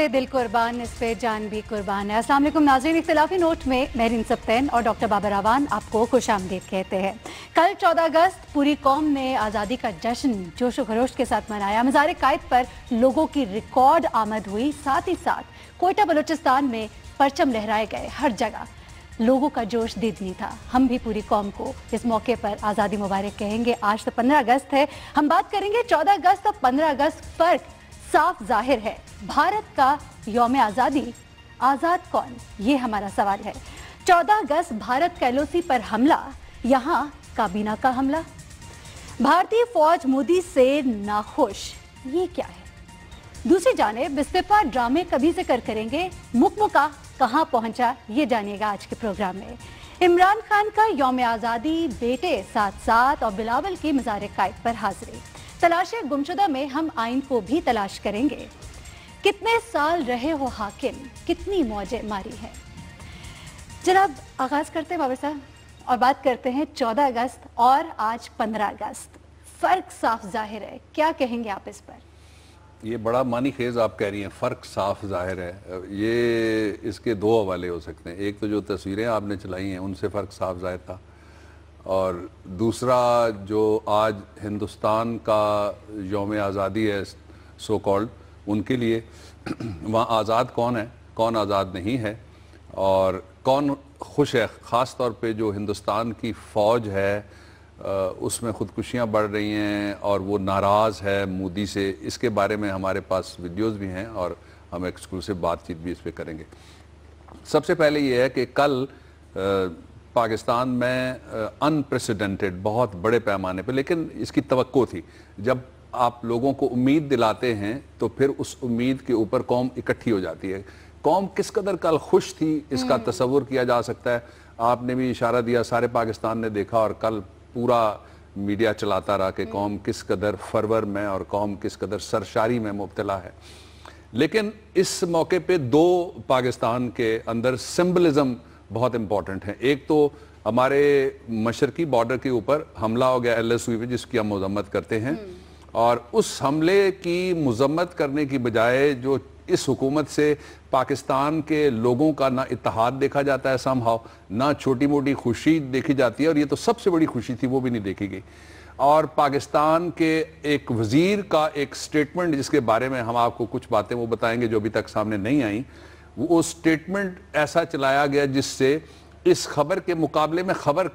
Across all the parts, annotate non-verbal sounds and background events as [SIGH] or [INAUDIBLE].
पे दिल कुर्बान इस पे जान भी कुर्बान है असल नाजरीन इख्तलाफी नोट में महरिन सप्तैन और डॉक्टर बाबर आवान आपको खुश आमदेद कहते हैं कल 14 अगस्त पूरी कौम ने आज़ादी का जश्न जोश व खरोश के साथ मनाया मजार कायद पर लोगों की रिकॉर्ड आमद हुई साथ ही साथ कोयटा बलूचिस्तान में परचम लहराए गए हर जगह लोगों का जोश दीदनी था हम भी पूरी कौम को इस मौके पर आज़ादी मुबारक कहेंगे आज तो 15 अगस्त है हम बात करेंगे 14 अगस्त और 15 अगस्त पर साफ जाहिर है भारत का योम आज़ादी आज़ाद कौन ये हमारा सवाल है 14 अगस्त भारत कैलोसी पर हमला यहाँ काबीना का हमला भारतीय फौज मोदी से नाखुश ये क्या है दूसरी जाने बिस्पेपा ड्रामे कभी से कर करेंगे मुकमुका कहाँ पहुंचा ये जानिएगा आज के प्रोग्राम में इमरान खान का योम आज़ादी बेटे साथ साथ और बिलावल की मजार कायद पर हाजिरी तलाश गुमशुदा में हम आइन को भी तलाश करेंगे कितने साल रहे हो हाकिम कितनी मौजें मारी है जनाब आगाज करते हैं बाबर साहब और बात करते हैं 14 अगस्त और आज 15 अगस्त फर्क साफ जाहिर है क्या कहेंगे आप इस पर ये बड़ा मानी खेज आप कह रही हैं फ़र्क साफ जाहिर है ये इसके दो हवाले हो सकते हैं एक तो जो तस्वीरें आपने चलाई हैं उनसे फ़र्क साफ जाहिर था और दूसरा जो आज हिंदुस्तान का योम आज़ादी है सो कॉल्ड उनके लिए [CLEARS THROAT] वहाँ आज़ाद कौन है कौन आज़ाद नहीं है और कौन खुश है ख़ास तौर पे जो हिंदुस्तान की फ़ौज है उसमें ख़ुदकुशियाँ बढ़ रही हैं और वो नाराज़ है मोदी से इसके बारे में हमारे पास वीडियोस भी हैं और हम एक्सक्लूसिव बातचीत भी इस पर करेंगे सबसे पहले ये है कि कल पाकिस्तान में अनप्रेसिडेंटेड बहुत बड़े पैमाने पर लेकिन इसकी तो थी जब आप लोगों को उम्मीद दिलाते हैं तो फिर उस उम्मीद के ऊपर कौम इकट्ठी हो जाती है कौम किस कदर कल खुश थी इसका हम्म। तस्वुर किया जा सकता है आपने भी इशारा दिया सारे पाकिस्तान ने देखा और कल पूरा मीडिया चलाता रहा कि कौम हम्म। किस कदर फरवर में और कौम किस कदर सरशारी में मुबतला है लेकिन इस मौके पे दो पाकिस्तान के अंदर सिम्बलिज़म बहुत इंपॉर्टेंट हैं एक तो हमारे मशरकी बॉर्डर के ऊपर हमला हो गया एल एस पे जिसकी हम मजम्मत करते हैं हम्म। और उस हमले की मजम्मत करने की बजाय जो इस हुकूमत से पाकिस्तान के लोगों का ना इतिहाद देखा जाता है सम ना छोटी मोटी खुशी देखी जाती है और ये तो सबसे बड़ी खुशी थी वो भी नहीं देखी गई और पाकिस्तान के एक वज़ीर का एक स्टेटमेंट जिसके बारे में हम आपको कुछ बातें वो बताएंगे जो अभी तक सामने नहीं आई वो स्टेटमेंट ऐसा चलाया गया जिससे इस खबर के मुकाबले में खबर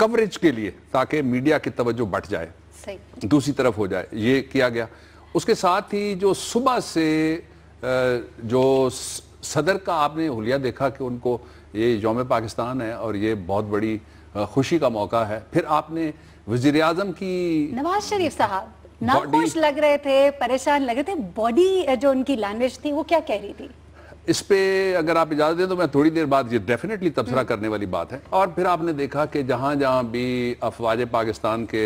कवरेज के लिए ताकि मीडिया की तवज्जो बढ़ जाए दूसरी तरफ हो जाए ये किया गया उसके साथ ही जो सुबह से जो सदर का आपने हुलिया देखा कि उनको ये योम पाकिस्तान है और ये बहुत बड़ी खुशी का मौका है फिर आपने वजीर अजम की नवाज शरीफ साहब नाखुश लग रहे थे परेशान लग रहे थे बॉडी जो उनकी लैंग्वेज थी वो क्या कह रही थी इस पे अगर आप इजाज़त दें तो मैं थोड़ी देर बाद ये डेफिनेटली तबसरा हम्म। करने वाली बात है और फिर आपने देखा कि जहाँ जहाँ भी अफवाज पाकिस्तान के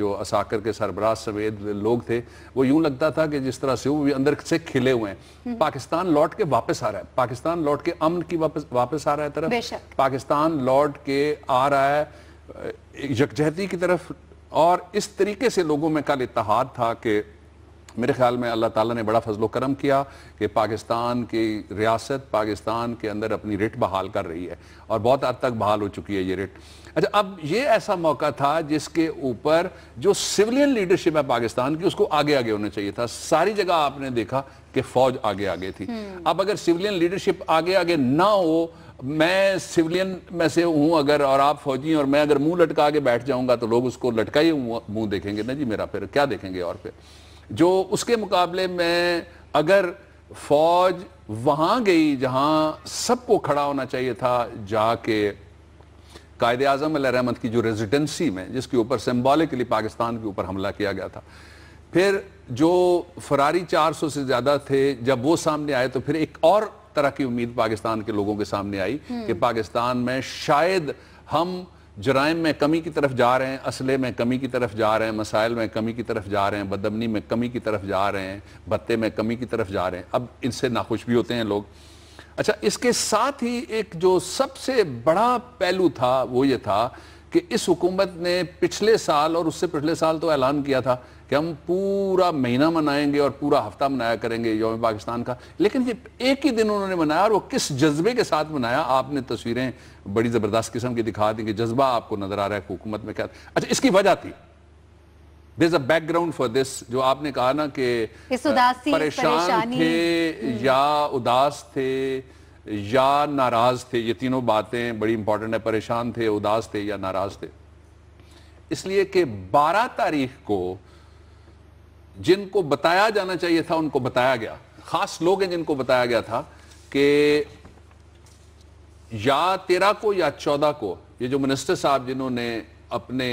जो असाकर के सरबराज समेत लोग थे वो यूं लगता था कि जिस तरह से वो भी अंदर से खिले हुए हैं हम्म। पाकिस्तान लौट के वापस आ रहा है पाकिस्तान लौट के अमन की वापस वापस आ रहा है तरफ पाकिस्तान लौट के आ रहा है यकजहती की तरफ और इस तरीके से लोगों में कल इतिहाद था कि मेरे ख्याल में अल्लाह ताला ने बड़ा फजलो करम किया कि पाकिस्तान की रियासत पाकिस्तान के अंदर अपनी रिट बहाल कर रही है और बहुत हद तक बहाल हो चुकी है ये रिट अच्छा अब ये ऐसा मौका था जिसके ऊपर जो सिविलियन लीडरशिप है पाकिस्तान की उसको आगे आगे होना चाहिए था सारी जगह आपने देखा कि फौज आगे आगे थी हम्म। अब अगर सिविलियन लीडरशिप आगे आगे ना हो मैं सिविलियन में से हूं अगर और आप फौजी और मैं अगर मुंह लटका के बैठ जाऊंगा तो लोग उसको लटका ही मुंह देखेंगे ना जी मेरा फिर क्या देखेंगे और फिर जो उसके मुकाबले में अगर फौज वहां गई जहां सबको खड़ा होना चाहिए था जाके कायद आजम रहमत की जो रेजिडेंसी में जिसके ऊपर सिम्बॉलिकली पाकिस्तान के ऊपर हमला किया गया था फिर जो फरारी 400 से ज़्यादा थे जब वो सामने आए तो फिर एक और तरह की उम्मीद पाकिस्तान के लोगों के सामने आई हम्म। कि पाकिस्तान में शायद हम जराइम में कमी की तरफ जा रहे हैं असले में कमी की तरफ जा रहे हैं मसाइल में कमी की तरफ जा रहे हैं बदमनी में कमी की तरफ जा रहे हैं भत्ते में कमी की तरफ जा रहे हैं अब इनसे नाखुश भी होते हैं लोग अच्छा इसके साथ ही एक जो सबसे बड़ा पहलू था वो ये था कि इस हुकूमत ने पिछले साल और उससे पिछले साल तो ऐलान किया था कि हम पूरा महीना मनाएंगे और पूरा हफ्ता मनाया करेंगे योम पाकिस्तान का लेकिन ये एक ही दिन उन्होंने मनाया और वो किस जज्बे के साथ मनाया आपने तस्वीरें बड़ी ज़बरदस्त किस्म की दिखा दी कि जज्बा आपको नज़र आ रहा है हुकूमत में क्या अच्छा इसकी वजह थी they a background for this जो आपने कहा ना कि परेशान थे हम्म। या उदास थे या नाराज थे ये तीनों बातें बड़ी इंपॉर्टेंट है परेशान थे उदास थे या नाराज थे इसलिए कि 12 तारीख को जिनको बताया जाना चाहिए था उनको बताया गया खास लोग हैं जिनको बताया गया था कि या तेरह को या चौदह को ये जो मिनिस्टर साहब जिन्होंने अपने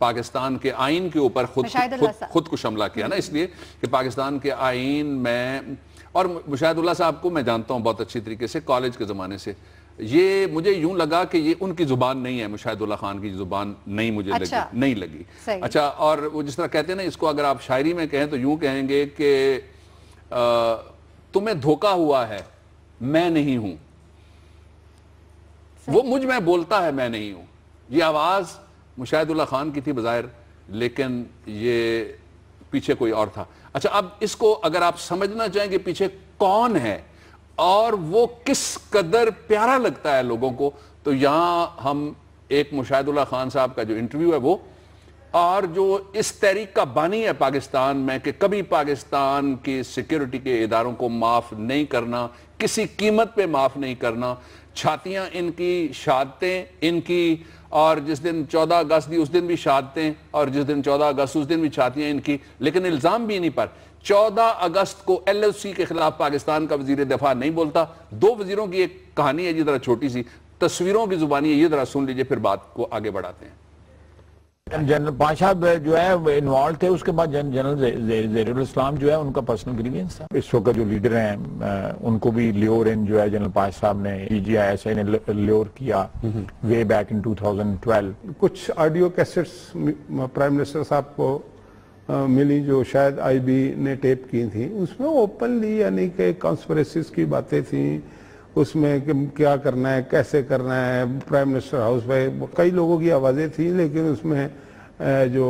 पाकिस्तान के आइन के ऊपर खुद खुद, खुद कुछ हमला किया ना हम्म। इसलिए कि पाकिस्तान के आइन में और मुशाह साहब को मैं जानता हूं बहुत अच्छी तरीके से कॉलेज के ज़माने से ये मुझे यूं लगा कि ये उनकी जुबान नहीं है मुशाहिदुल्ला खान की जुबान नहीं मुझे अच्छा, लगी नहीं लगी अच्छा और वो जिस तरह कहते हैं ना इसको अगर आप शायरी में कहें तो यूं कहेंगे कि तुम्हें धोखा हुआ है मैं नहीं हूं वो मुझ में बोलता है मैं नहीं हूं ये आवाज मुशाहिदुल्ला खान की थी बाहर लेकिन ये पीछे कोई और था अच्छा अब इसको अगर आप समझना चाहेंगे पीछे कौन है और वो किस कदर प्यारा लगता है लोगों को तो यहां हम एक मुशाहदुल्ला खान साहब का जो इंटरव्यू है वो और जो इस तहरीक का बानी है पाकिस्तान में कि कभी पाकिस्तान के सिक्योरिटी के इदारों को माफ़ नहीं करना किसी कीमत पे माफ़ नहीं करना छातियां इनकी शहादतें इनकी और जिस दिन 14 अगस्त थी उस दिन भी शहादतें और जिस दिन 14 अगस्त उस दिन भी छातियां इनकी लेकिन इल्ज़ाम भी इन्हीं पर चौदह अगस्त को एल एल सी के खिलाफ पाकिस्तान का वजीर दफा नहीं बोलता दो वजीरों की एक कहानी है ये जरा छोटी सी तस्वीरों की जुबानी है ये जरा सुन लीजिए फिर बात को आगे बढ़ाते हैं जनरल पाशा जो है इन्वॉल्व थे उसके बाद जन, जनरल जैरुल इस्लाम जो है उनका पर्सनल ग्रीवियंस था इस वक्त जो लीडर हैं उनको भी इन जो है जनरल पाशा साहब ने पीजीआईएसआई e ने ल्योर किया वे बैक इन 2012 कुछ ऑडियो कैसेट्स प्राइम मिनिस्टर साहब को मिली जो शायद आईबी ने टेप की थी उसमें ओपनली यानी कि कॉन्स्परेसिस की बातें थी उसमें क्या करना है कैसे करना है प्राइम मिनिस्टर हाउस पे कई लोगों की आवाज़ें थी लेकिन उसमें जो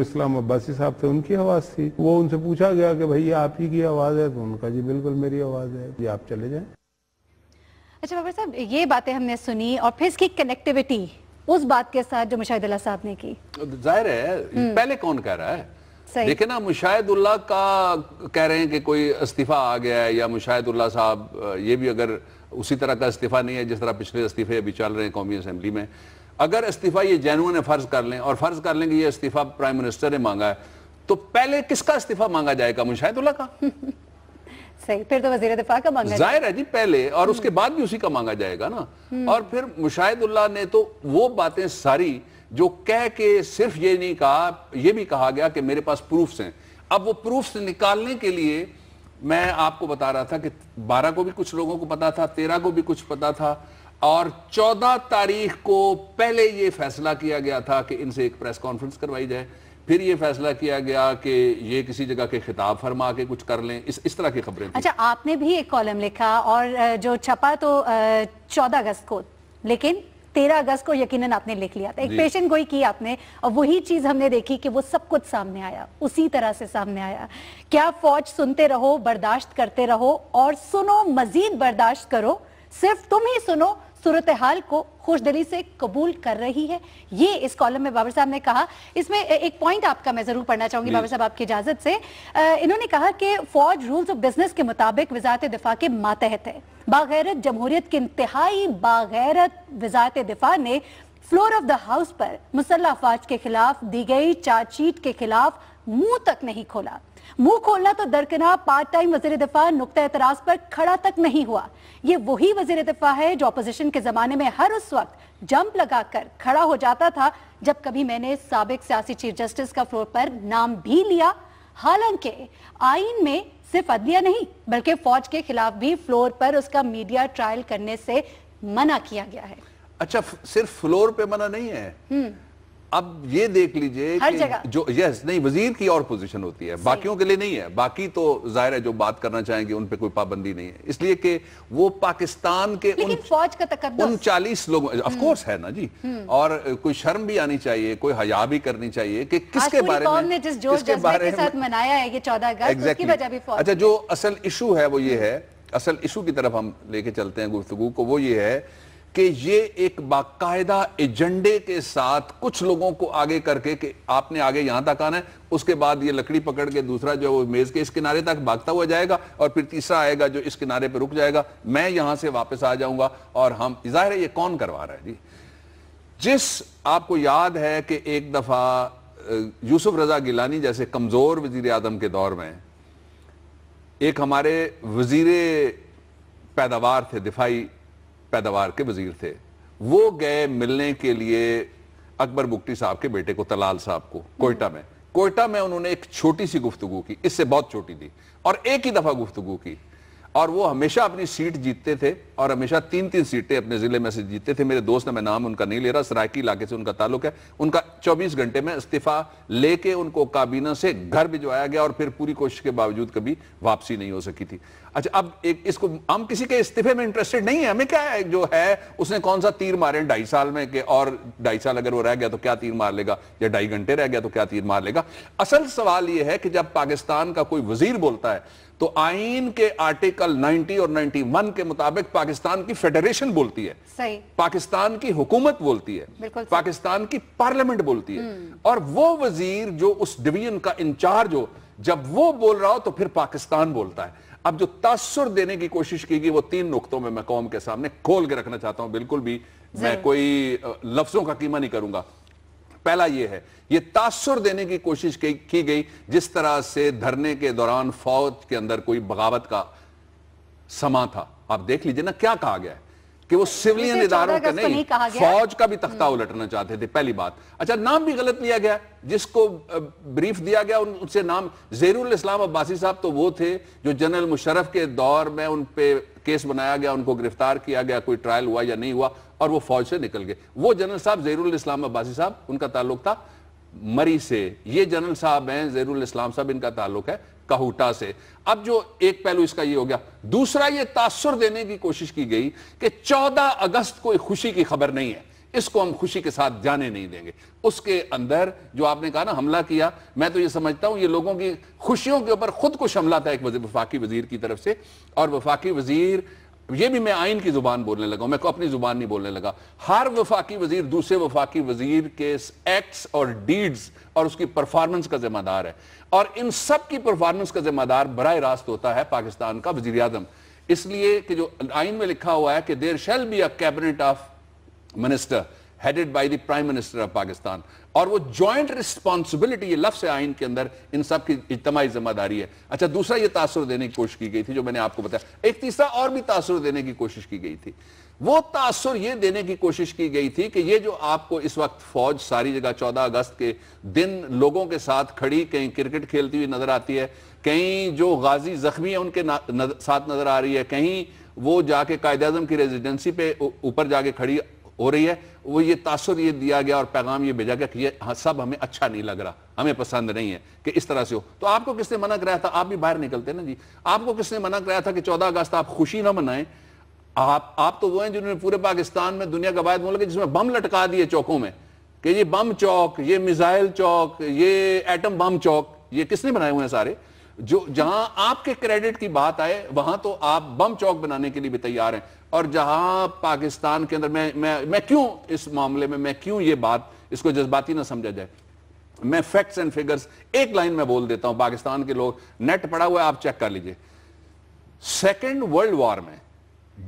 इस्लाम अब्बासी साहब थे उनकी आवाज़ थी वो उनसे पूछा गया कि भाई आप ही की आवाज़ है तो उनका जी बिल्कुल मेरी आवाज़ है जी आप चले जाए अच्छा बाबर साहब ये बातें हमने सुनी और फिर इसकी कनेक्टिविटी उस बात के साथ जो मुशाहिद साहब ने की जाहिर है हम्म। पहले कौन कह रहा है देखे ना मुशाहिदुल्ला का कह रहे हैं कि कोई इस्तीफा आ गया है या मुशाहिदुल्ला साहब ये भी अगर उसी तरह का इस्तीफा नहीं है जिस तरह पिछले इस्तीफे अभी चल रहे हैं कौमी असम्बली में अगर इस्तीफा ये जैनुअन फर्ज कर लें और फर्ज कर लें कि ये इस्तीफा प्राइम मिनिस्टर ने मांगा है तो पहले किसका इस्तीफा मांगा जाएगा मुशाहिदुल्ला का [LAUGHS] सही फिर तो वजीर दफा का मांगा जाहिर है जी पहले और उसके बाद भी उसी का मांगा जाएगा ना हम्म। और फिर मुशाहिदुल्ला ने तो वो बातें सारी जो कह के सिर्फ ये नहीं कहा यह भी कहा गया कि मेरे पास प्रूफ्स हैं अब वो प्रूफ्स निकालने के लिए मैं आपको बता रहा था कि बारह को भी कुछ लोगों को पता था तेरह को भी कुछ पता था और चौदह तारीख को पहले ये फैसला किया गया था कि इनसे एक प्रेस कॉन्फ्रेंस करवाई जाए फिर ये फैसला किया गया कि ये किसी जगह के खिताब फरमा के कुछ कर लें इस इस तरह की खबरें अच्छा आपने भी एक कॉलम लिखा और जो छपा तो चौदह अगस्त को लेकिन तेरह अगस्त को यकीनन आपने लिख लिया था एक पेशेंट गोई की आपने और वही चीज हमने देखी कि वो सब कुछ सामने आया उसी तरह से सामने आया क्या फौज सुनते रहो बर्दाश्त करते रहो और सुनो मजीद बर्दाश्त करो सिर्फ तुम ही सुनो सूरत हाल को दिली से कबूल कर रही है ये इस कॉलम में बाबर साहब ने कहा इसमें एक पॉइंट आपका मैं जरूर पढ़ना चाहूंगी बाबर साहब आपकी इजाजत से इन्होंने कहा कि फौज रूल्स ऑफ बिजनेस के मुताबिक वजारत दिफा के मातहत है बागैरत जमहूरियत के इंतहाई बागैरत वजारत दिफा ने फ्लोर ऑफ द हाउस पर मुसल्ला अफवाज के खिलाफ दी गई चार्जशीट के खिलाफ मुंह तक नहीं खोला मुंह खोलना तो दरकिनार पार्ट टाइम वजीर दफा नुकता एतराज पर खड़ा तक नहीं हुआ ये वही वजीर दफा है जो अपोजिशन के जमाने में हर उस वक्त जंप लगाकर खड़ा हो जाता था जब कभी मैंने सबक सियासी चीफ जस्टिस का फ्लोर पर नाम भी लिया हालांकि आइन में सिर्फ अदलिया नहीं बल्कि फौज के खिलाफ भी फ्लोर पर उसका मीडिया ट्रायल करने से मना किया गया है अच्छा सिर्फ फ्लोर पे मना नहीं है हम्म। अब ये देख लीजिए जो यस नहीं वजीर की और पोजीशन होती है बाकियों के लिए नहीं है बाकी तो जाहिर है जो बात करना चाहेंगे उन पे कोई पाबंदी नहीं है इसलिए कि वो पाकिस्तान के उन फौज का उन चालीस लोग ऑफ है ना जी हम्म। और कोई शर्म भी आनी चाहिए कोई हया भी करनी चाहिए कि किसके बारे में जिस के बारे में मनाया है ये चौदह अगस्त अच्छा जो असल इशू है वो ये हम्म। है असल इशू की तरफ हम लेके चलते हैं गुफ्तु को वो ये है कि ये एक बाकायदा एजेंडे के साथ कुछ लोगों को आगे करके कि आपने आगे यहां तक आना है उसके बाद ये लकड़ी पकड़ के दूसरा जो वो मेज के इस किनारे तक भागता हुआ जाएगा और फिर तीसरा आएगा जो इस किनारे पर रुक जाएगा मैं यहां से वापस आ जाऊंगा और हम जाहिर है ये कौन करवा रहा है जी जिस आपको याद है कि एक दफा यूसुफ रजा गिलानी जैसे कमजोर वजीर आजम के दौर में एक हमारे वजीर पैदावार थे दिफाई पैदावार के वजीर थे वो गए मिलने के लिए अकबर बुगटी साहब के बेटे को तलाल साहब को कोयटा में कोयटा में उन्होंने एक छोटी सी गुफ्तगु की इससे बहुत छोटी थी और एक ही दफा गुफ्तगु की और वो हमेशा अपनी सीट जीतते थे और हमेशा तीन तीन सीटें अपने जिले में से जीते थे मेरे दोस्त ने मैं नाम उनका नहीं ले रहा सरायकी इलाके से उनका ताल्लुक है उनका 24 घंटे में इस्तीफा लेके उनको काबीना से घर भिजवाया गया और फिर पूरी कोशिश के बावजूद कभी वापसी नहीं हो सकी थी अच्छा अब एक इसको हम किसी के इस्तीफे में इंटरेस्टेड नहीं है हमें क्या है जो है उसने कौन सा तीर मारे ढाई साल में के और ढाई साल अगर वो रह गया तो क्या तीर मार लेगा या ढाई घंटे रह गया तो क्या तीर मार लेगा असल सवाल ये है कि जब पाकिस्तान का कोई वजीर बोलता है तो आइन के आर्टिकल 90 और 91 के मुताबिक पाकिस्तान पाकिस्तान की फेडरेशन बोलती है सही पाकिस्तान की हुकूमत बोलती है पाकिस्तान की पार्लियामेंट बोलती है हम्म। और वो वजीर जो उस डिवीजन का इंचार्ज हो जब वो बोल रहा हो तो फिर पाकिस्तान बोलता है अब जो तासुर देने की कोशिश की गई वो तीन नुकतों में मैं कौम के सामने खोल के रखना चाहता हूं बिल्कुल भी मैं कोई लफ्जों का कीमा नहीं करूंगा पहला ये है ये तासुर देने की कोशिश की गई जिस तरह से धरने के दौरान फौज के अंदर कोई बगावत का समा था आप देख लीजिए ना क्या कहा गया है कि वो सिविलियन इदारों का नहीं फौज का भी हम्म। तख्ता उलटना चाहते थे पहली बात अच्छा नाम भी गलत लिया गया जिसको ब्रीफ दिया गया उनसे नाम जेरुल इस्लाम अब्बासी साहब तो वो थे जो जनरल मुशरफ के दौर में उन पे केस बनाया गया उनको गिरफ्तार किया गया कोई ट्रायल हुआ या नहीं हुआ और वो फौज से निकल गए वो जनरल साहब जेरुल इस्लाम अब्बासी साहब उनका ताल्लुक था मरी से ये जनरल साहब हैं जेरुल इस्लाम साहब इनका ताल्लुक है कहूटा से अब जो एक पहलू इसका ये हो गया दूसरा ये तासर देने की कोशिश की गई कि 14 अगस्त कोई खुशी की खबर नहीं है इसको हम खुशी के साथ जाने नहीं देंगे उसके अंदर जो आपने कहा ना हमला किया मैं तो ये समझता हूं ये लोगों की खुशियों के ऊपर खुद कुछ हमला था एक वफाकी वजीर की तरफ से और वफाकी वजीर ये भी मैं आइन की जुबान बोलने लगा मैं को अपनी जुबान नहीं बोलने लगा हर वफाकी वजीर दूसरे वफाकी वजीर के एक्ट्स और डीड्स और उसकी परफॉर्मेंस का जिम्मेदार है और इन सब की परफॉर्मेंस का जिम्मेदार बरह रास्त होता है पाकिस्तान का वजीर आजम इसलिए कि जो आइन में लिखा हुआ है कि there shall be a cabinet of minister headed by the prime minister of Pakistan और वो जॉइंट रिस्पॉन्सिबिलिटी ये लफ्स है आइन के अंदर इन सब की इज्तमाही जिम्मेदारी है अच्छा दूसरा ये तासर देने की कोशिश की गई थी जो मैंने आपको बताया एक तीसरा और भी तासर देने की कोशिश की गई थी वो तासुर ये देने की कोशिश की गई थी कि ये जो आपको इस वक्त फौज सारी जगह 14 अगस्त के दिन लोगों के साथ खड़ी कहीं क्रिकेट खेलती हुई नजर आती है कहीं जो गाजी जख्मी है उनके नद, साथ नजर आ रही है कहीं वो जाके कायद अजम की रेजिडेंसी पे ऊपर जाके खड़ी हो रही है वो ये तासुर ये दिया गया और पैगाम ये भेजा गया कि ये हाँ, सब हमें अच्छा नहीं लग रहा हमें पसंद नहीं है कि इस तरह से हो तो आपको किसने मना कराया था आप भी बाहर निकलते ना जी आपको किसने मना कराया था कि चौदह अगस्त आप खुशी ना मनाएं आप आप तो वो हैं जिन्होंने पूरे पाकिस्तान में दुनिया का वायद मुल्क है जिसमें बम लटका दिए चौकों में कि ये बम चौक ये मिसाइल चौक ये एटम बम चौक ये किसने बनाए हुए हैं सारे जो जहां आपके क्रेडिट की बात आए वहां तो आप बम चौक बनाने के लिए भी तैयार हैं और जहां पाकिस्तान के अंदर मैं मैं मैं क्यों इस मामले में मैं क्यों ये बात इसको जज्बाती ना समझा जाए मैं फैक्ट्स एंड फिगर्स एक लाइन में बोल देता हूं पाकिस्तान के लोग नेट पड़ा हुआ है आप चेक कर लीजिए सेकेंड वर्ल्ड वॉर में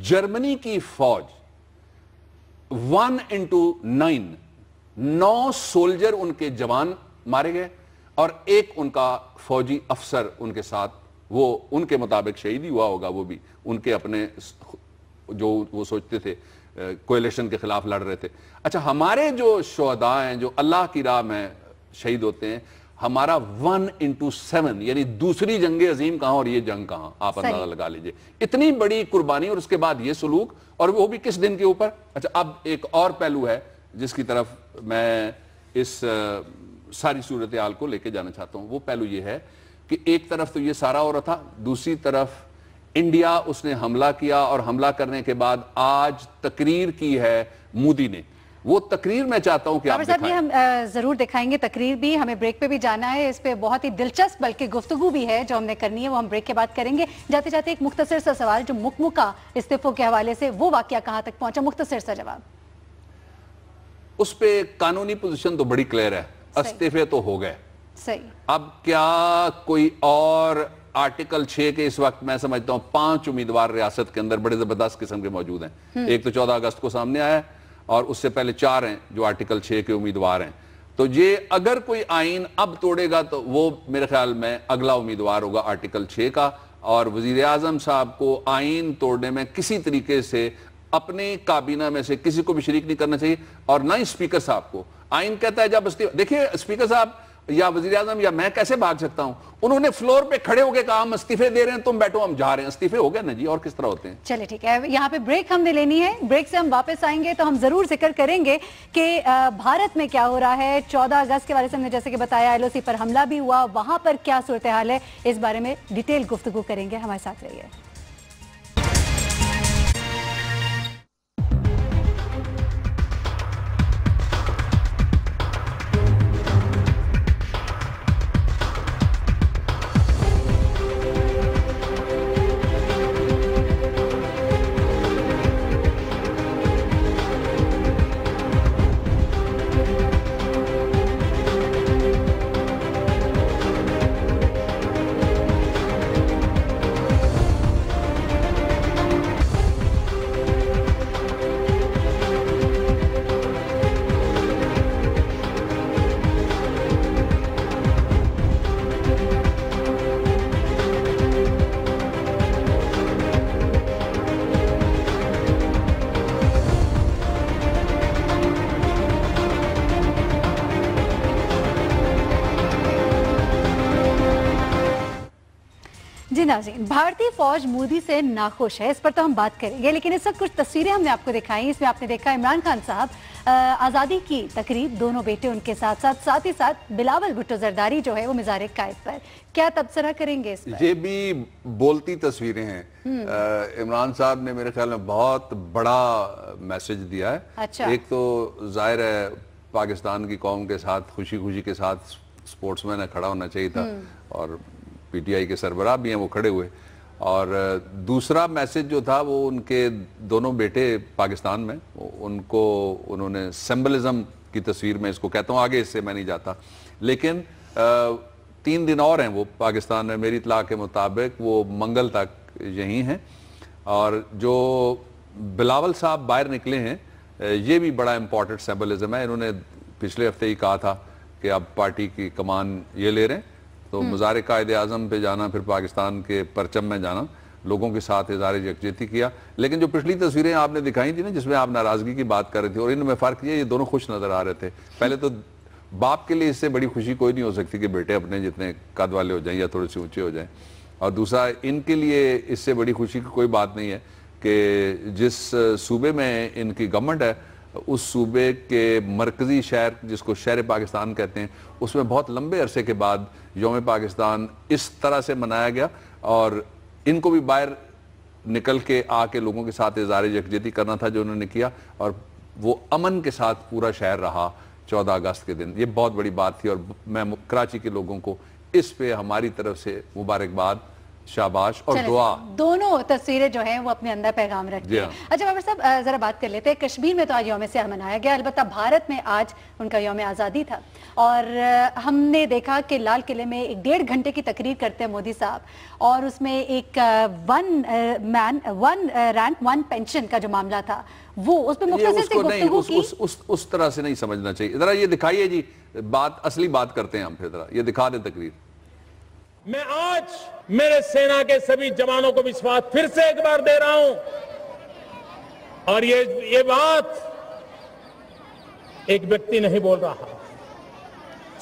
जर्मनी की फौज वन इंटू नाइन नौ सोल्जर उनके जवान मारे गए और एक उनका फौजी अफसर उनके साथ वो उनके मुताबिक शहीद ही हुआ होगा वो भी उनके अपने जो वो सोचते थे कोयलेशन के खिलाफ लड़ रहे थे अच्छा हमारे जो शहदा हैं जो अल्लाह की राह में शहीद होते हैं हमारा वन इंटू सेवन यानी दूसरी जंग अजीम कहां और ये जंग कहां आप अंदाजा लगा लीजिए इतनी बड़ी कुर्बानी और उसके बाद ये सलूक और वो भी किस दिन के ऊपर अच्छा अब एक और पहलू है जिसकी तरफ मैं इस आ, सारी सूरत हाल को लेके जाना चाहता हूं वो पहलू ये है कि एक तरफ तो ये सारा हो रहा था दूसरी तरफ इंडिया उसने हमला किया और हमला करने के बाद आज तकरीर की है मोदी ने वो तकरीर मैं चाहता हूँ कि आप हम जरूर दिखाएंगे तकरीर भी हमें ब्रेक पे भी जाना है इस पर बहुत ही दिलचस्प बल्कि गुफ्तु भी है जो हमने करनी है वो हम ब्रेक के बाद करेंगे जाते जाते एक मुख्तर सा सवाल जो मुकमुका इस्तीफों के हवाले से वो वाक्य कहाँ तक पहुंचा मुख्तर सा जवाब उस पर कानूनी पोजिशन तो बड़ी क्लियर है इस्तीफे तो हो गए सही अब क्या कोई और आर्टिकल छह के इस वक्त मैं समझता हूं पांच उम्मीदवार रियासत के अंदर बड़े जबरदस्त किस्म के मौजूद हैं हम्म। एक तो चौदह अगस्त को सामने आया और उससे पहले चार हैं जो आर्टिकल छः के उम्मीदवार हैं तो ये अगर कोई आइन अब तोड़ेगा तो वो मेरे ख्याल में अगला उम्मीदवार होगा आर्टिकल छः का और वजीर अजम साहब को आइन तोड़ने में किसी तरीके से अपने काबीना में से किसी को भी शरीक नहीं करना चाहिए और ना ही स्पीकर साहब को आइन कहता है जब देखिए स्पीकर साहब या वजी आजम या मैं कैसे भाग सकता हूँ उन्होंने फ्लोर पे खड़े होकर कहा हम इस्तीफे दे रहे हैं तुम बैठो हम जा रहे हैं इस्तीफे हो गए ना जी और किस तरह होते हैं चले ठीक है यहाँ पे ब्रेक हमने लेनी है ब्रेक से हम वापस आएंगे तो हम जरूर जिक्र करेंगे कि भारत में क्या हो रहा है चौदह अगस्त के बारे से हमने जैसे कि बताया एल पर हमला भी हुआ वहां पर क्या सूरत हाल है इस बारे में डिटेल गुफ्तु करेंगे हमारे साथ रहिए नाजीन भारतीय फौज मोदी से नाखुश है इस पर तो हम बात करेंगे लेकिन इस वक्त कुछ तस्वीरें हमने आपको दिखाई इसमें आपने देखा इमरान खान साहब आज़ादी की तकरीब दोनों बेटे उनके साथ साथ साथ ही साथ बिलावल भुट्टो जरदारी जो है वो मिजार कायद पर क्या तबसरा करेंगे इस पर? ये भी बोलती तस्वीरें हैं हम्म। इमरान साहब ने मेरे ख्याल में बहुत बड़ा मैसेज दिया है अच्छा। एक तो जाहिर है पाकिस्तान की कौम के साथ खुशी खुशी के साथ स्पोर्ट्समैन है खड़ा होना चाहिए था हम्म। और पीटीआई के सरबराह भी हैं वो खड़े हुए और दूसरा मैसेज जो था वो उनके दोनों बेटे पाकिस्तान में उनको उन्होंने सिम्बलिज्म की तस्वीर में इसको कहता हूँ आगे इससे मैं नहीं जाता लेकिन तीन दिन और हैं वो पाकिस्तान में मेरी इतला के मुताबिक वो मंगल तक यहीं हैं और जो बिलावल साहब बाहर निकले हैं ये भी बड़ा इम्पॉर्टेंट सिम्बलिज्म है इन्होंने पिछले हफ्ते ही कहा था कि अब पार्टी की कमान ये ले रहे हैं तो मज़ार हम्म। कायद अजम पे जाना फिर पाकिस्तान के परचम में जाना लोगों के साथ इजहार यकजहती किया लेकिन जो पिछली तस्वीरें आपने दिखाई थी ना जिसमें आप नाराज़गी की बात कर रहे थे और इनमें फ़र्क ये ये दोनों खुश नज़र आ रहे थे पहले तो बाप के लिए इससे बड़ी खुशी कोई नहीं हो सकती कि बेटे अपने जितने कद वाले हो जाएं या थोड़े से ऊँचे हो जाए और दूसरा इनके लिए इससे बड़ी खुशी की कोई बात नहीं है कि जिस सूबे में इनकी गवर्नमेंट है उस सूबे के मरकज़ी शहर जिसको शहर पाकिस्तान कहते हैं उसमें बहुत लंबे अरसे के बाद योम पाकिस्तान इस तरह से मनाया गया और इनको भी बाहर निकल के आके लोगों के साथ इजहार यकजहती करना था जो उन्होंने किया और वो अमन के साथ पूरा शहर रहा चौदह अगस्त के दिन ये बहुत बड़ी बात थी और मैं कराची के लोगों को इस पे हमारी तरफ से मुबारकबाद शाबाश और दुआ दोनों तस्वीरें जो हैं वो अपने अंदर पैगाम रखती हैं अच्छा बाबर साहब जरा बात कर लेते हैं कश्मीर में तो आज योम सयाह मनाया गया अलबत्त भारत में आज उनका योम आज़ादी था और हमने देखा कि लाल किले में एक डेढ़ घंटे की तकरीर करते हैं मोदी साहब और उसमें एक one man one rank one pension का जो मामला था वो उस पर मुख्तर उस, उस, उस, उस तरह से नहीं समझना चाहिए जरा ये दिखाइए जी बात असली बात करते हैं हम फिर जरा ये दिखा दें तकरीर मैं आज मेरे सेना के सभी जवानों को विश्वास फिर से एक बार दे रहा हूं और ये ये बात एक व्यक्ति नहीं बोल रहा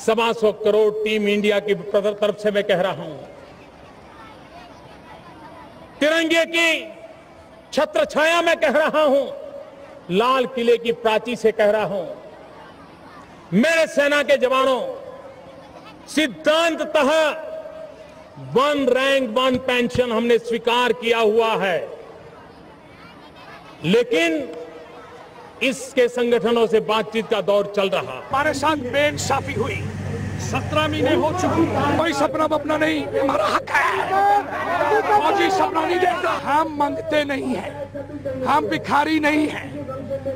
सवा सौ करोड़ टीम इंडिया की तरफ से मैं कह रहा हूं तिरंगे की छत्र छाया में कह रहा हूं लाल किले की प्राची से कह रहा हूं मेरे सेना के जवानों सिद्धांत तह वन रैंक वन पेंशन हमने स्वीकार किया हुआ है लेकिन इसके संगठनों से बातचीत का दौर चल रहा हमारे साथ बेइंसाफी हुई सत्रह महीने हो चुकी कोई सपना अपना नहीं हमारा हक है फौजी सपना नहीं देता हम मंगते नहीं है हम भिखारी नहीं है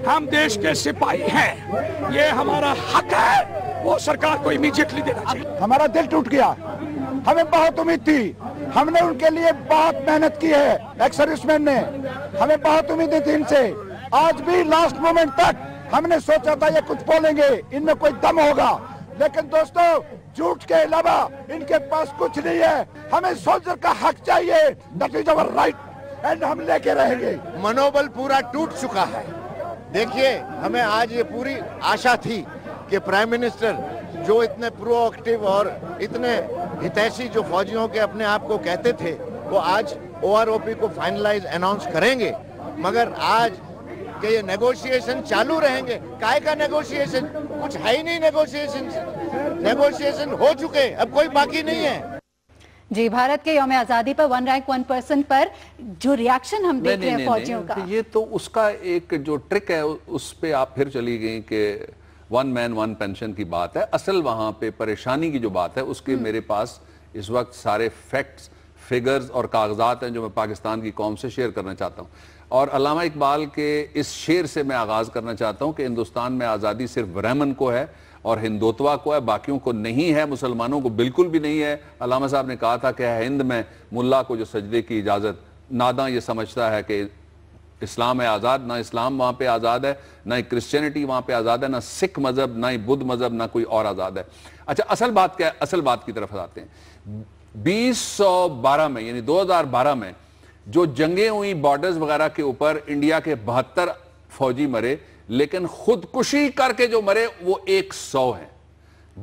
हम देश के सिपाही हैं ये हमारा हक है वो सरकार को इमीजिएटली देना चाहिए हमारा दिल टूट गया हमें बहुत उम्मीद थी हमने उनके लिए बहुत मेहनत की है एक सर्विसमैन ने हमें बहुत उम्मीद थी इनसे आज भी लास्ट मोमेंट तक हमने सोचा था ये कुछ बोलेंगे इनमें कोई दम होगा लेकिन दोस्तों झूठ के अलावा इनके पास कुछ नहीं है हमें सोल्जर का हक चाहिए that is our right and हम लेके रहेंगे मनोबल पूरा टूट चुका है देखिए हमें आज ये पूरी आशा थी कि प्राइम मिनिस्टर जो इतने प्रोएक्टिव और इतने हितैषी जो फौजियों के अपने आप को कहते थे वो आज ओआरओपी को फाइनलाइज अनाउंस करेंगे मगर आज के ये नेगोशिएशन चालू रहेंगे काय का नेगोशिएशन कुछ है ही नहीं नेगोशिएशन नेगोशिएशन हो चुके अब कोई बाकी नहीं है जी भारत के योम आज़ादी पर वन रैंक वन पर्सन पर जो रिएक्शन हम देख रहे हैं फौजियों का ये तो उसका एक जो ट्रिक है उस पर आप फिर चली गई कि वन मैन वन पेंशन की बात है असल वहाँ पे परेशानी की जो बात है उसके हम्म। मेरे पास इस वक्त सारे फैक्ट्स फिगर्स और कागजात हैं जो मैं पाकिस्तान की कौम से शेयर करना चाहता हूँ और अलामा इकबाल के इस शेर से मैं आगाज़ करना चाहता हूँ कि हिंदुस्तान में आज़ादी सिर्फ ब्रह्मन को है और हिंदुत्वा को है बाकियों को नहीं है मुसलमानों को बिल्कुल भी नहीं है अलामा साहब ने कहा था कि हिंद में मुल्ला को जो सजदे की इजाज़त नादा ये समझता है कि इस्लाम है आज़ाद ना इस्लाम वहाँ पे आज़ाद है ना ही क्रिश्चियनिटी वहाँ पे आज़ाद है ना सिख मज़हब ना ही बुद्ध मज़हब ना कोई और आज़ाद है अच्छा असल बात क्या है असल बात की तरफ आते हैं 2012 में यानी 2012 में जो जंगें हुई बॉर्डर्स वगैरह के ऊपर इंडिया के बहत्तर फौजी मरे लेकिन खुदकुशी करके जो मरे वो एक सौ हैं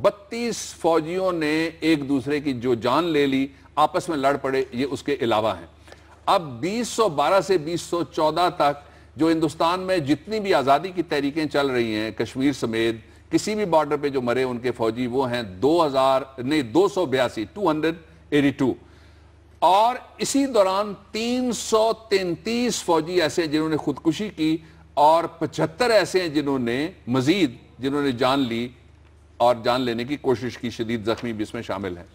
बत्तीस फौजियों ने एक दूसरे की जो जान ले ली आपस में लड़ पड़े ये उसके अलावा हैं अब 2012 से 2014 तक जो हिंदुस्तान में जितनी भी आज़ादी की तहरीकें चल रही हैं कश्मीर समेत किसी भी बॉर्डर पे जो मरे उनके फौजी वो हैं 2000 नहीं दो सौ बयासी टू और इसी दौरान 333 फौजी ऐसे हैं जिन्होंने खुदकुशी की और 75 ऐसे हैं जिन्होंने मजीद जिन्होंने जान ली और जान लेने की कोशिश की शदीद जख्मी भी इसमें शामिल हैं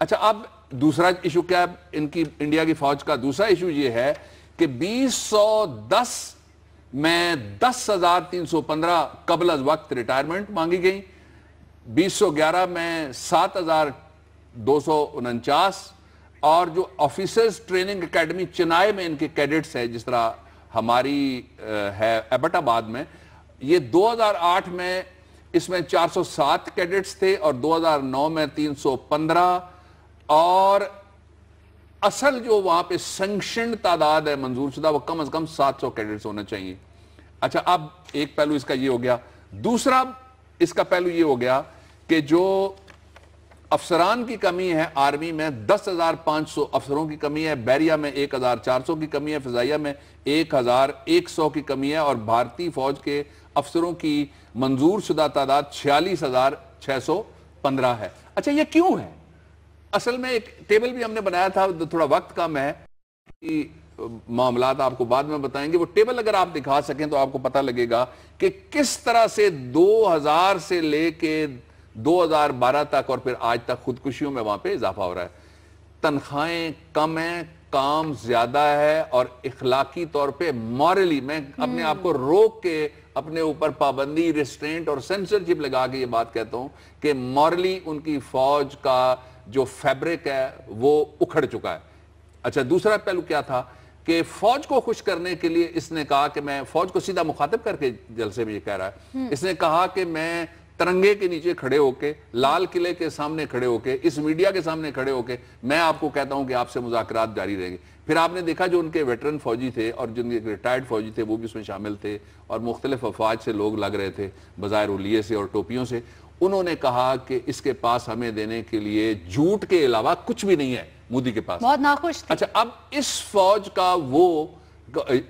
अच्छा अब दूसरा इशू क्या है इनकी इंडिया की फौज का दूसरा इशू यह है कि 2010 में दस हजार तीन सौ पंद्रह कबल वक्त रिटायरमेंट मांगी गई 2011 में सात हजार दो सौ उनचास और जो ऑफिसर्स ट्रेनिंग एकेडमी चेन्नई में इनके कैडेट्स हैं जिस तरह हमारी है एबटाबाद में ये 2008 में इसमें 407 कैडेट्स थे और 2009 में 315 और असल जो वहां पे संक्षिण तादाद है मंजूर शुदा वो कम अज कम 700 कैडेट होना चाहिए अच्छा अब एक पहलू इसका ये हो गया दूसरा इसका पहलू ये हो गया कि जो अफसरान की कमी है आर्मी में दस हजार पांच सौ अफसरों की कमी है बैरिया में एक हजार चार सौ की कमी है फिजाइया में एक हजार एक सौ की कमी है और भारतीय फौज के अफसरों की मंजूर शुदा तादाद छियालीस हजार छह सौ पंद्रह है अच्छा ये क्यों है असल में एक टेबल भी हमने बनाया था थोड़ा वक्त कम है कि मामला आपको बाद में बताएंगे वो टेबल अगर आप दिखा सकें तो आपको पता लगेगा कि किस तरह से 2000 से लेके 2012 तक और फिर आज तक खुदकुशियों में वहां पे इजाफा हो रहा है तनख्वाहें कम हैं काम ज्यादा है और इखलाकी तौर पे मॉरली मैं अपने आप को हम्म। रोक के अपने ऊपर पाबंदी रिस्ट्रेंट और सेंसरशिप लगा के ये बात कहता हूं कि मॉरली उनकी फौज का जो फैब्रिक है वो उखड़ चुका है अच्छा दूसरा पहलू क्या था कि फौज को खुश करने के लिए इसने कहा कि मैं फौज को सीधा मुखातिब करके जलसे में ये कह रहा है हम्म। इसने कहा कि मैं तिरंगे के नीचे खड़े होके लाल किले के सामने खड़े होके इस मीडिया के सामने खड़े होके मैं आपको कहता हूं कि आपसे मुजाकरात जारी रहेंगे फिर आपने देखा जो उनके वेटरन फौजी थे और जिनके रिटायर्ड फौजी थे वो भी उसमें शामिल थे और मुख्तलिफ अफवाज से लोग लग रहे थे बाज़ार उलिए से और टोपियों से उन्होंने कहा कि इसके पास हमें देने के लिए झूठ के अलावा कुछ भी नहीं है मोदी के पास बहुत नाखुश अच्छा अब इस फौज का वो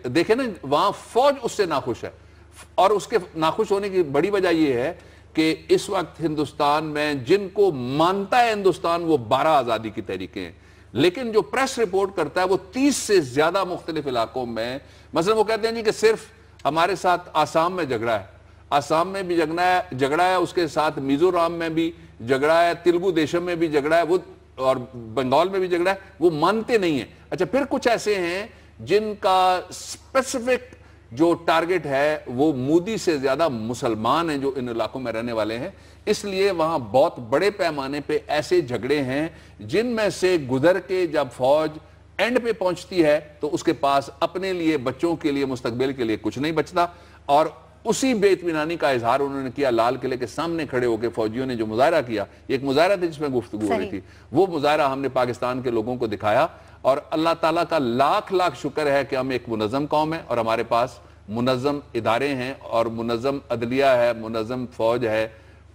देखे ना वहां फौज उससे नाखुश है और उसके नाखुश होने की बड़ी वजह यह है कि इस वक्त हिंदुस्तान में जिनको मानता है हिंदुस्तान वो बारह आजादी की तरीके हैं लेकिन जो प्रेस रिपोर्ट करता है वो तीस से ज्यादा मुख्तलिफ इलाकों में मसलन वो कहते हैं जी कि सिर्फ हमारे साथ आसाम में झगड़ा है असम में भी झगड़ा है झगड़ा है उसके साथ मिजोराम में भी झगड़ा है तेलुगु देशम में भी झगड़ा है वो और बंगाल में भी झगड़ा है वो मानते नहीं है अच्छा फिर कुछ ऐसे हैं जिनका स्पेसिफिक जो टारगेट है वो मोदी से ज्यादा मुसलमान हैं जो इन इलाकों में रहने वाले हैं इसलिए वहां बहुत बड़े पैमाने पे ऐसे झगड़े हैं जिनमें से गुजर के जब फौज एंड पे पहुंचती है तो उसके पास अपने लिए बच्चों के लिए मुस्तकबिल के लिए कुछ नहीं बचता और उसी बेतमीनानी का इजहार उन्होंने किया लाल किले के सामने खड़े होकर फौजियों ने जो मुजाहरा किया एक मुजाहरा था जिसमें गुफ्तु हो रही थी वो मुजाहरा हमने पाकिस्तान के लोगों को दिखाया और अल्लाह ताला का लाख लाख शुक्र है कि हम एक मुनज़म कौम है और हमारे पास मुनज़म इदारे हैं और मुनज़म अदलिया है मुनज़म फौज है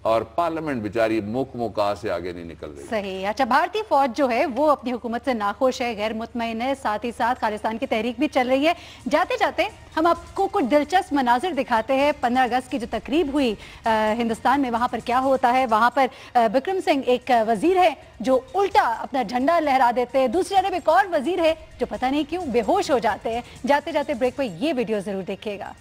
और पार्लियामेंट बेचारी मुख मुका से आगे नहीं निकल रही सही अच्छा भारतीय फौज जो है वो अपनी हुकूमत से नाखुश है गैर मुतमिन है साथ ही साथ खालिस्तान की तहरीक भी चल रही है जाते जाते हम आपको कुछ दिलचस्प मनाजिर दिखाते हैं पंद्रह अगस्त की जो तकरीब हुई आ, हिंदुस्तान में वहां पर क्या होता है वहाँ पर बिक्रम सिंह एक वजीर है जो उल्टा अपना झंडा लहरा देते हैं दूसरी तरफ एक और वजीर है जो पता नहीं क्यों बेहोश हो जाते हैं जाते जाते ब्रेक पर ये वीडियो जरूर देखिएगा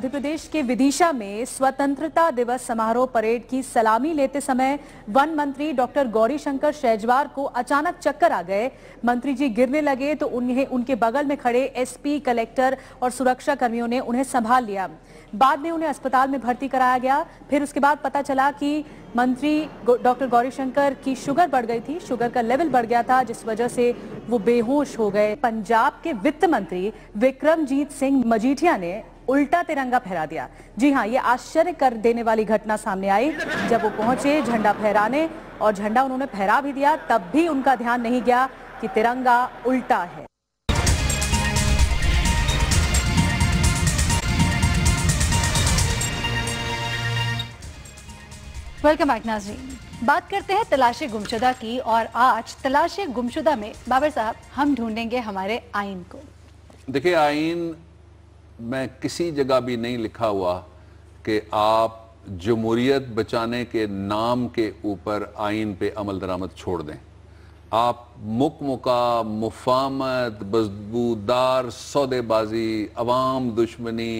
मध्य प्रदेश के विदिशा में स्वतंत्रता दिवस समारोह परेड की सलामी लेते समय वन मंत्री डॉक्टर गौरीशंकर शेजवार को अचानक चक्कर आ गए मंत्री जी गिरने लगे तो उन्हें उनके बगल में खड़े एसपी कलेक्टर और सुरक्षा कर्मियों ने उन्हें संभाल लिया बाद में उन्हें अस्पताल में भर्ती कराया गया फिर उसके बाद पता चला कि मंत्री डॉक्टर गौरीशंकर की शुगर बढ़ गई थी शुगर का लेवल बढ़ गया था जिस वजह से वो बेहोश हो गए पंजाब के वित्त मंत्री विक्रमजीत सिंह मजीठिया ने उल्टा तिरंगा फहरा दिया जी हाँ ये आश्चर्य कर देने वाली घटना सामने आई जब वो पहुंचे झंडा फहराने और झंडा उन्होंने फहरा भी दिया तब भी उनका ध्यान नहीं गया कि तिरंगा उल्टा है वेलकम बैक नाजरीन बात करते हैं तलाशे गुमशुदा की और आज तलाशे गुमशुदा में बाबर साहब हम ढूंढेंगे हमारे आइन को देखिए आइन मैं किसी जगह भी नहीं लिखा हुआ कि आप जमहूरीत बचाने के नाम के ऊपर आइन पे अमल दरामद छोड़ दें आप मुक मुका मुफामत बदबूदार सौदेबाजी अवाम दुश्मनी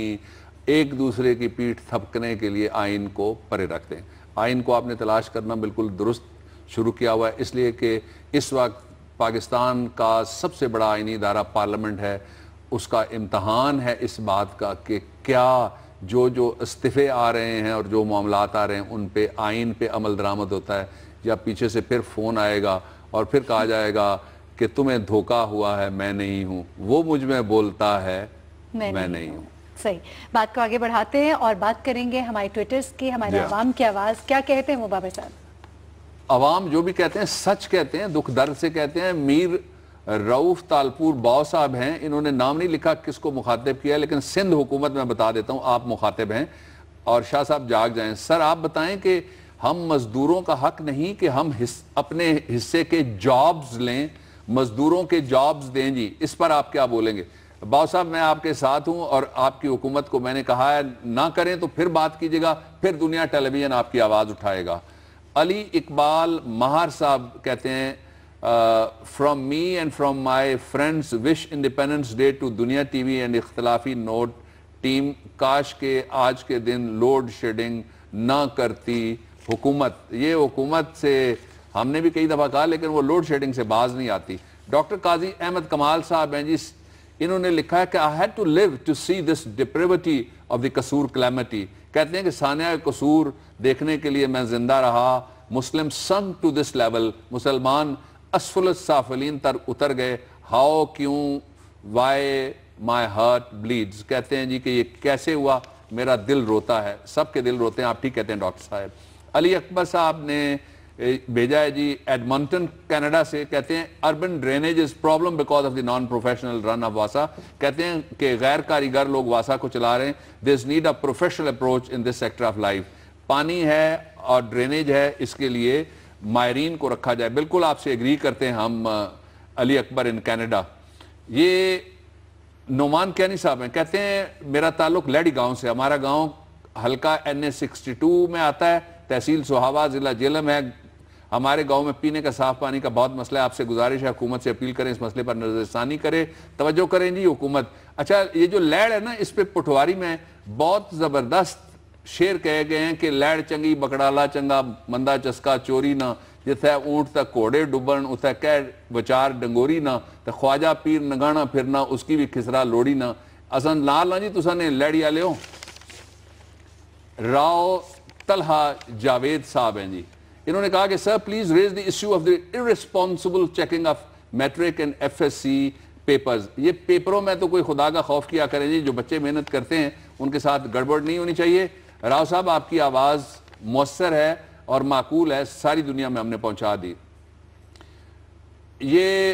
एक दूसरे की पीठ थपकने के लिए आइन को परे रख दें आइन को आपने तलाश करना बिल्कुल दुरुस्त शुरू किया हुआ है इसलिए कि इस वक्त पाकिस्तान का सबसे बड़ा आइनी इदारा पार्लियामेंट है उसका इम्तहान है इस बात का कि क्या जो जो इस्तीफ़े आ रहे हैं और जो मामला आ रहे हैं उन पर आइन पर अमल दरामद होता है या पीछे से फिर फ़ोन आएगा और फिर कहा जाएगा कि तुम्हें धोखा हुआ है मैं नहीं हूँ वो मुझ में बोलता है मैं, मैं नहीं हूँ सही बात को आगे बढ़ाते हैं और बात करेंगे हमारे ट्विटर्स की हमारे हाँ। आवाम की आवाज़ क्या कहते हैं वो बाबा साहब आवाम जो भी कहते हैं सच कहते हैं दुख दर्द से कहते हैं मीर रऊफ़ तालपुर बाव साहब हैं इन्होंने नाम नहीं लिखा किसको मुखातिब किया लेकिन सिंध हुकूमत में बता देता हूँ आप मुखातिब हैं और शाह साहब जाग जाएं सर आप बताएं कि हम मज़दूरों का हक नहीं कि हम हिस, अपने हिस्से के जॉब्स लें मज़दूरों के जॉब्स दें जी इस पर आप क्या बोलेंगे बाव साहब मैं आपके साथ हूं और आपकी हुकूमत को मैंने कहा है ना करें तो फिर बात कीजिएगा फिर दुनिया टेलीविज़न आपकी आवाज़ उठाएगा अली इकबाल माहर साहब कहते हैं uh, me and and from friends wish independence day to Dunya Dunia TV and इख्तलाफी नोट टीम काश के आज के दिन लोड शेडिंग ना करती हुकूमत ये हुकूमत से हमने भी कई दफ़ा कहा लेकिन वो लोड शेडिंग से बाज नहीं आती डॉक्टर काजी अहमद कमाल साहब हैं जी इन्होंने लिखा है कि I had to live to see this depravity of the Kasur calamity कहते हैं कि सानिया कसूर देखने के लिए मैं जिंदा रहा Muslim some to this level मुसलमान असफुलसाफलिन तर उतर गए हाओ क्यों वाई माई हार्ट ब्लीड्स कहते हैं जी कि ये कैसे हुआ मेरा दिल रोता है सबके दिल रोते हैं आप ठीक कहते हैं डॉक्टर साहब अली अकबर साहब ने भेजा है जी एडमंटन कनाडा से कहते हैं urban drainage is problem because of the non professional run of वासा कहते हैं कि गैर कारीगर लोग वासा को चला रहे हैं this need a professional approach in this sector of life पानी है और ड्रेनेज है इसके लिए मायरीन को रखा जाए बिल्कुल आपसे एग्री करते हैं हम अली अकबर इन कैनेडा ये नोमान कैनी साहब हैं कहते हैं मेरा ताल्लुक लेडी गांव से हमारा गांव हल्का एन ए सिक्सटी टू में आता है तहसील सुहावा ज़िला जेलम है हमारे गांव में पीने का साफ पानी का बहुत मसला है आपसे गुजारिश है हुकूमत से अपील करें इस मसले पर नजरसानी करें तवज्जो करें जी हुकूमत अच्छा ये जो लैड है ना इस पर पटवारी में बहुत ज़बरदस्त शेर कहे गए हैं कि लैड़ चंगी बकड़ाला चंगा मंदा चस्का चोरी ना जिथे ऊंट तक घोड़े डुबन उथे कह बचार डंगोरी ना तो ख्वाजा पीर नगाना फिरना उसकी भी खिसरा लोड़ी ना असन लाल ना जी तुसा ने लैड़ी आ हो राव तलहा जावेद साहब हैं जी इन्होंने कहा कि sir please raise the issue of the irresponsible checking of matric and F S C papers ये पेपरों में तो कोई खुदा का खौफ किया करें जी जो बच्चे मेहनत करते हैं उनके साथ गड़बड़ नहीं होनी चाहिए राव साहब आपकी आवाज़ मौसर है और माकूल है सारी दुनिया में हमने पहुंचा दी ये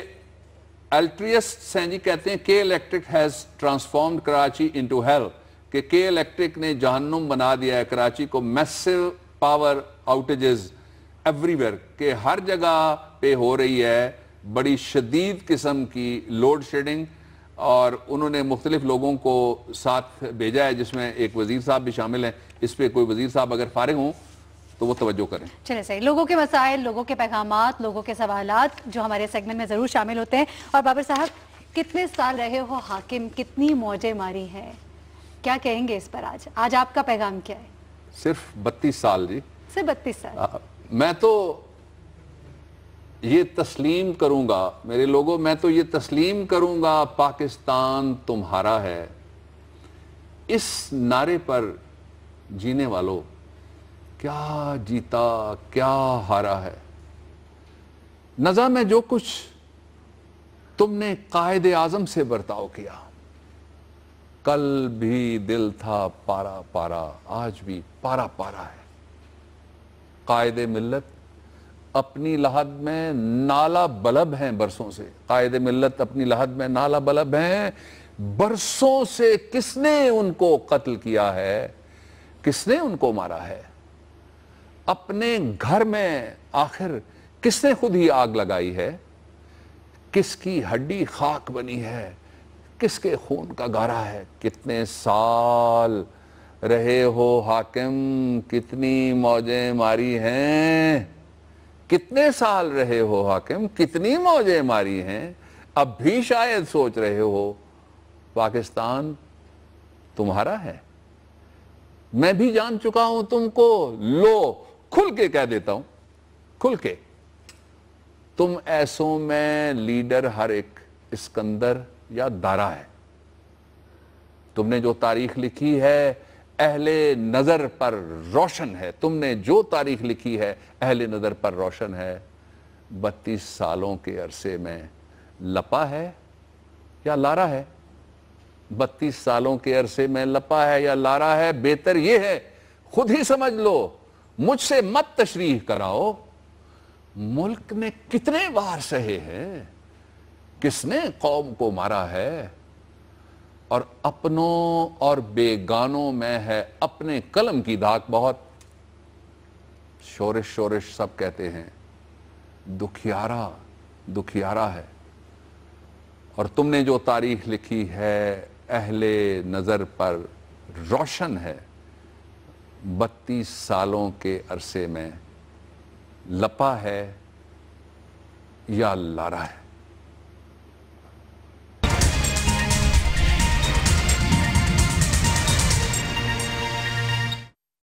अल्ट्रियस्ट सैनी कहते हैं K electric has transform Karachi into hell कि के इलेक्ट्रिक ने जहन्नुम बना दिया है कराची को मैसिव पावर आउटेजेस एवरीवेयर के हर जगह पे हो रही है बड़ी शदीद किस्म की लोड शेडिंग और उन्होंने मुख्तलिफ लोगों को साथ भेजा है जिसमें एक वजीर साहब भी शामिल हैं इस पर कोई वजीर साहब अगर फारिग हों तो वो तवज्जो करें चले सही लोगों के मसाइल लोगों के पैगाम लोगों के सवाल जो हमारे सेगमेंट में ज़रूर शामिल होते हैं और बाबर साहब कितने साल रहे हो हाकिम कितनी मौजें मारी हैं क्या कहेंगे इस पर आज आज आपका पैगाम क्या है सिर्फ बत्तीस साल जी सिर्फ बत्तीस साल आ, मैं तो ये तस्लीम करूंगा मेरे लोगों मैं तो ये तस्लीम करूंगा पाकिस्तान तुम्हारा है इस नारे पर जीने वालों क्या जीता क्या हारा है नज़ा में जो कुछ तुमने कायद आज़म से बर्ताव किया कल भी दिल था पारा पारा आज भी पारा पारा है कायद मिलत अपनी लहद में नाला बलब हैं बरसों से कायद मिलत अपनी लहद में नाला बलब हैं बरसों से किसने उनको कत्ल किया है किसने उनको मारा है अपने घर में आखिर किसने खुद ही आग लगाई है किसकी हड्डी खाक बनी है किसके खून का गारा है कितने साल रहे हो हाकिम कितनी मौजें मारी हैं कितने साल रहे हो हाकिम कितनी मौजें मारी हैं अब भी शायद सोच रहे हो पाकिस्तान तुम्हारा है मैं भी जान चुका हूं तुमको लो खुल के कह देता हूं खुल के तुम ऐसों में लीडर हर एक स्कंदर या दारा है तुमने जो तारीख लिखी है अहले नज़र पर रोशन है तुमने जो तारीख लिखी है अहले नज़र पर रोशन है बत्तीस सालों के अरसे में लपा है या लारा है बत्तीस सालों के अरसे में लपा है या लारा है बेहतर यह है खुद ही समझ लो मुझसे मत तशरीह कराओ मुल्क ने कितने बार सहे हैं किसने कौम को मारा है और अपनों और बेगानों में है अपने कलम की धाक बहुत शोरिश शोरिश सब कहते हैं दुखियारा दुखियारा है और तुमने जो तारीख लिखी है अहले नज़र पर रोशन है बत्तीस सालों के अरसे में लपा है या लारा है